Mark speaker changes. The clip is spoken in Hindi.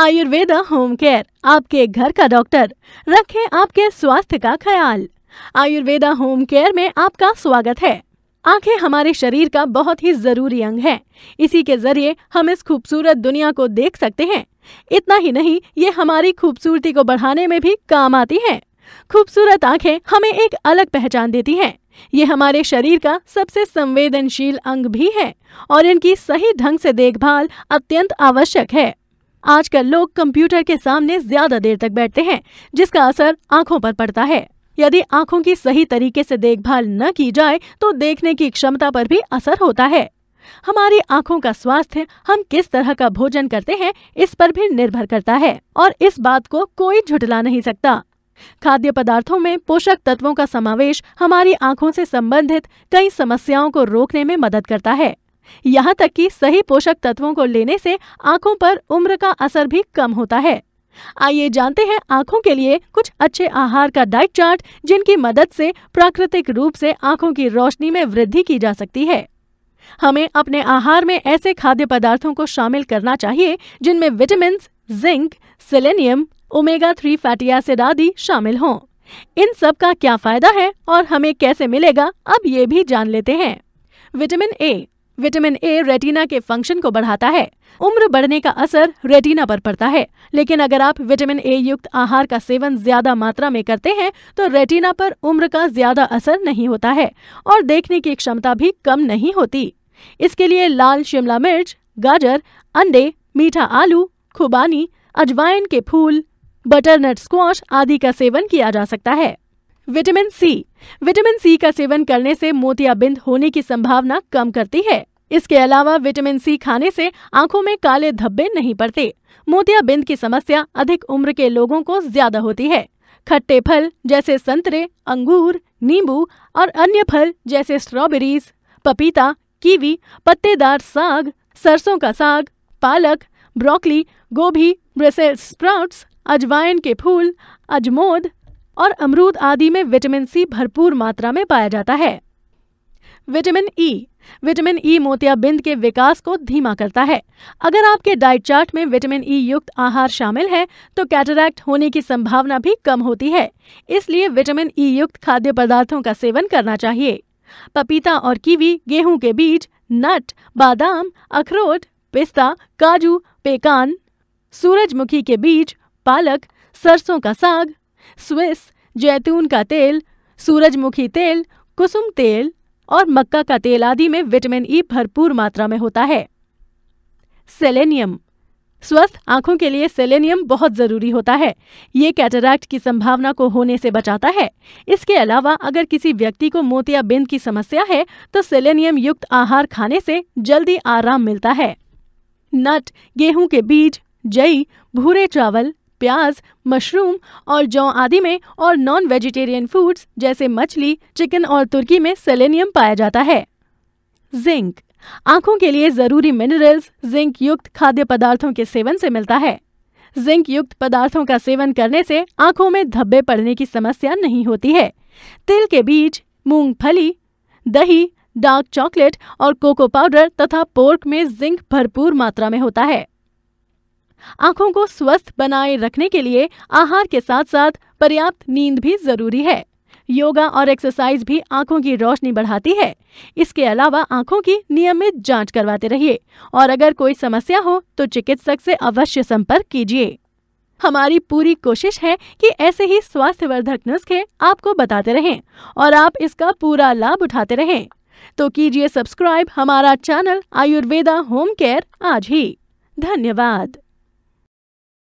Speaker 1: आयुर्वेदा होम केयर आपके घर का डॉक्टर रखें आपके स्वास्थ्य का ख्याल आयुर्वेदा होम केयर में आपका स्वागत है आंखें हमारे शरीर का बहुत ही जरूरी अंग है इसी के जरिए हम इस खूबसूरत दुनिया को देख सकते हैं इतना ही नहीं ये हमारी खूबसूरती को बढ़ाने में भी काम आती है खूबसूरत आंखें हमें एक अलग पहचान देती हैं ये हमारे शरीर का सबसे संवेदनशील अंग भी है और इनकी सही ढंग से देखभाल अत्यंत आवश्यक है आजकल लोग कंप्यूटर के सामने ज्यादा देर तक बैठते हैं जिसका असर आंखों पर पड़ता है यदि आंखों की सही तरीके से देखभाल न की जाए तो देखने की क्षमता पर भी असर होता है हमारी आंखों का स्वास्थ्य हम किस तरह का भोजन करते हैं इस पर भी निर्भर करता है और इस बात को कोई झुटला नहीं सकता खाद्य पदार्थों में पोषक तत्वों का समावेश हमारी आंखों से संबंधित कई समस्याओं को रोकने में मदद करता है यहाँ तक कि सही पोषक तत्वों को लेने से आंखों पर उम्र का असर भी कम होता है आइए जानते हैं आंखों के लिए कुछ अच्छे आहार का डाइट चार्ट जिनकी मदद से प्राकृतिक रूप से आंखों की रोशनी में वृद्धि की जा सकती है हमें अपने आहार में ऐसे खाद्य पदार्थों को शामिल करना चाहिए जिनमें vitamin zinc selenium omega three fatty acid आदि शामिल हों इन सब का क्या फायदा है और हमें कैसे मिलेगा अब ये भी जान लेते हैं vitamin A vitamin A retina के फंक्शन को बढ़ाता है उम्र बढ़ने का असर रेटिना पर पड़ता है लेकिन अगर आप विटामिन ए युक्त आहार का सेवन ज्यादा मात्रा में करते हैं तो रेटिना पर उम्र का ज्यादा असर नहीं होता है और देखने की क्षमता भी कम नहीं होती इसके लिए लाल शिमला मिर्च गाजर अंडे मीठा आलू खुबानी अजवाइन के फूल बटरनट स्क्वाश आदि का सेवन किया जा सकता है विटामिन सी विटामिन सी का सेवन करने से मोतियाबिंद होने की संभावना कम करती है इसके अलावा विटामिन सी खाने से आंखों में काले धब्बे नहीं पड़ते मोतियाबिंद की समस्या अधिक उम्र के लोगों को ज्यादा होती है खट्टे फल जैसे संतरे अंगूर नींबू और अन्य फल जैसे स्ट्रॉबेरीज पपीता कीवी पत्तेदार साग सरसों का साग पालक ब्रोकली गोभी ब्रसेल स्प्राउट्स अजवाइन के फूल अजमोद और अमरूद आदि में विटामिन सी भरपूर मात्रा में पाया जाता है vitamin E e. Vitamin E e मोतियाबिंद के विकास को धीमा करता है अगर आपके डाइट चार्ट में विटामिन ई e युक्त आहार शामिल है तो कैटरैक्ट होने की संभावना भी कम होती है इसलिए विटामिन ई युक्त खाद्य पदार्थों का सेवन करना चाहिए पपीता और कीवी गेहूं के बीज नट बादाम अखरोट पिस्ता काजू पेकान सूरजमुखी के बीज पालक सरसों का साग स्विस जैतून का तेल सूरजमुखी तेल कुसुम तेल और मक्का का तेल आदि में विटामिन ई भरपूर मात्रा में होता है सेलेनियम स्वस्थ आंखों के लिए सेलेनियम बहुत जरूरी होता है ये कैटरैक्ट की संभावना को होने से बचाता है इसके अलावा अगर किसी व्यक्ति को मोतियाबिंद की समस्या है तो सेलेनियम युक्त आहार खाने से जल्दी आराम मिलता है नट गेहूं के बीज जई भूरे चावल प्याज मशरूम और जौ आदि में और नॉन वेजिटेरियन फूड्स जैसे मछली चिकन और तुर्की में सेलेनियम पाया जाता है जिंक आंखों के लिए जरूरी मिनरल्स जिंक युक्त खाद्य पदार्थों के सेवन से मिलता है जिंक युक्त पदार्थों का सेवन करने से आंखों में धब्बे पड़ने की समस्या नहीं होती है तिल के बीज मूंगफली दही डार्क चॉकलेट और कोको पाउडर तथा पोर्क में जिंक भरपूर मात्रा में होता है आंखों को स्वस्थ बनाए रखने के लिए आहार के साथ साथ पर्याप्त नींद भी जरूरी है योगा और एक्सरसाइज भी आंखों की रोशनी बढ़ाती है इसके अलावा आंखों की नियमित जांच करवाते रहिए और अगर कोई समस्या हो तो चिकित्सक से अवश्य संपर्क कीजिए हमारी पूरी कोशिश है कि ऐसे ही स्वास्थ्यवर्धक नुस्खे आपको बताते रहें और आप इसका पूरा लाभ उठाते रहें तो कीजिए सब्सक्राइब हमारा चैनल आयुर्वेदा होम केयर आज ही धन्यवाद